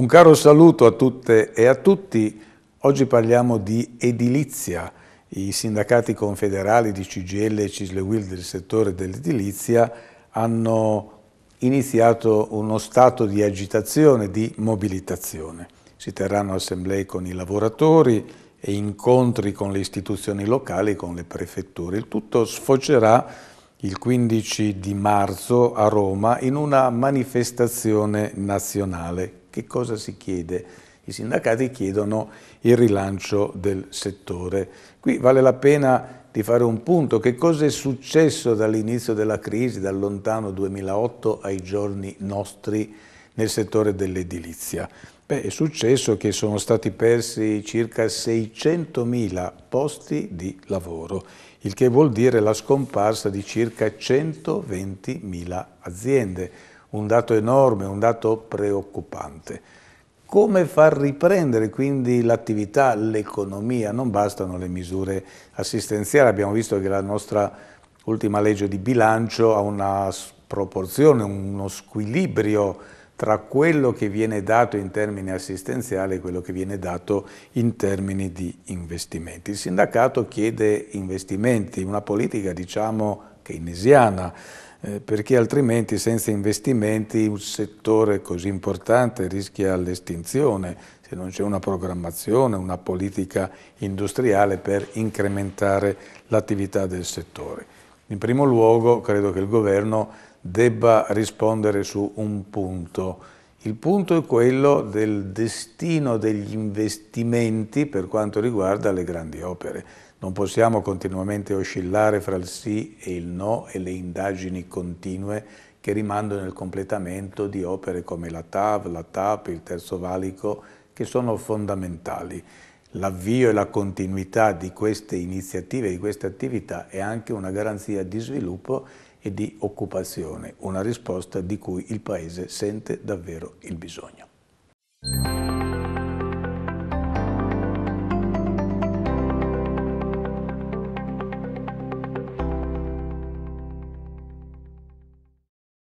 Un caro saluto a tutte e a tutti. Oggi parliamo di edilizia. I sindacati confederali di CGL e Cislewil del settore dell'edilizia hanno iniziato uno stato di agitazione, di mobilitazione. Si terranno assemblee con i lavoratori e incontri con le istituzioni locali, con le prefetture. Il tutto sfocerà il 15 di marzo a Roma in una manifestazione nazionale che cosa si chiede? I sindacati chiedono il rilancio del settore. Qui vale la pena di fare un punto. Che cosa è successo dall'inizio della crisi, dal lontano 2008 ai giorni nostri nel settore dell'edilizia? Beh, è successo che sono stati persi circa 600.000 posti di lavoro, il che vuol dire la scomparsa di circa 120.000 aziende un dato enorme, un dato preoccupante. Come far riprendere quindi l'attività, l'economia? Non bastano le misure assistenziali, abbiamo visto che la nostra ultima legge di bilancio ha una proporzione, uno squilibrio tra quello che viene dato in termini assistenziali e quello che viene dato in termini di investimenti. Il sindacato chiede investimenti, una politica diciamo keynesiana, eh, perché altrimenti senza investimenti un settore così importante rischia l'estinzione, se non c'è una programmazione, una politica industriale per incrementare l'attività del settore. In primo luogo credo che il governo debba rispondere su un punto. Il punto è quello del destino degli investimenti per quanto riguarda le grandi opere. Non possiamo continuamente oscillare fra il sì e il no e le indagini continue che rimandano il completamento di opere come la TAV, la TAP, il Terzo Valico, che sono fondamentali. L'avvio e la continuità di queste iniziative, di queste attività, è anche una garanzia di sviluppo e di occupazione, una risposta di cui il Paese sente davvero il bisogno.